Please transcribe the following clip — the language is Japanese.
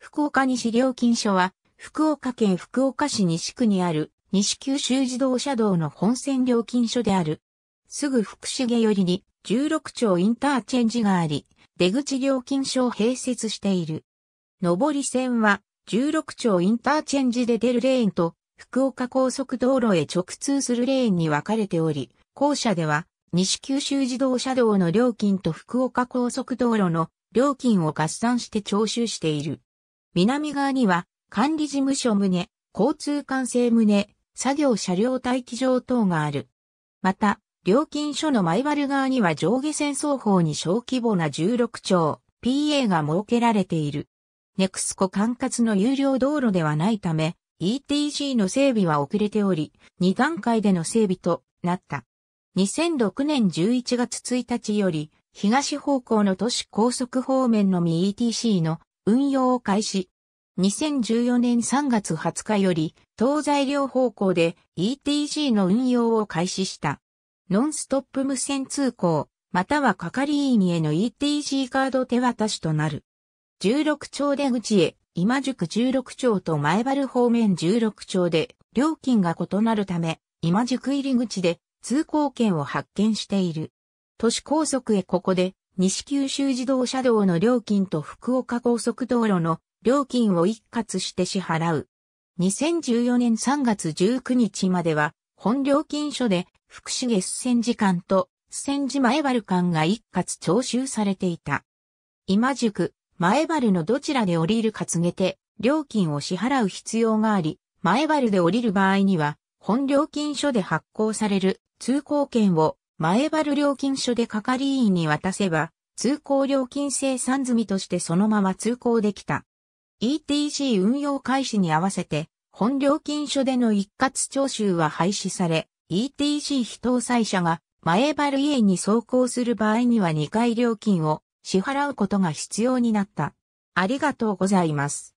福岡西料金所は、福岡県福岡市西区にある西九州自動車道の本線料金所である。すぐ福重寄りに16町インターチェンジがあり、出口料金所を併設している。上り線は16町インターチェンジで出るレーンと福岡高速道路へ直通するレーンに分かれており、後者では西九州自動車道の料金と福岡高速道路の料金を合算して徴収している。南側には管理事務所棟、交通管制棟、作業車両待機場等がある。また、料金所の前原側には上下線双方に小規模な16兆 PA が設けられている。ネクスコ管轄の有料道路ではないため、e t c の整備は遅れており、2段階での整備となった。2006年11月1日より、東方向の都市高速方面のみ ETC の運用を開始。2014年3月20日より、東西両方向で ETG の運用を開始した。ノンストップ無線通行、または係員への ETG カード手渡しとなる。16丁出口へ、今宿16丁と前原方面16丁で、料金が異なるため、今宿入り口で通行券を発見している。都市高速へここで西九州自動車道の料金と福岡高速道路の料金を一括して支払う。2014年3月19日までは、本料金所で福祉月仙時間と千時前原間が一括徴収されていた。今宿、前原のどちらで降りるか告げて、料金を支払う必要があり、前原で降りる場合には、本料金所で発行される通行券を前原料金所で係員に渡せば、通行料金生産済みとしてそのまま通行できた。ETC 運用開始に合わせて、本料金所での一括徴収は廃止され、ETC 非搭載車が前原家に走行する場合には2回料金を支払うことが必要になった。ありがとうございます。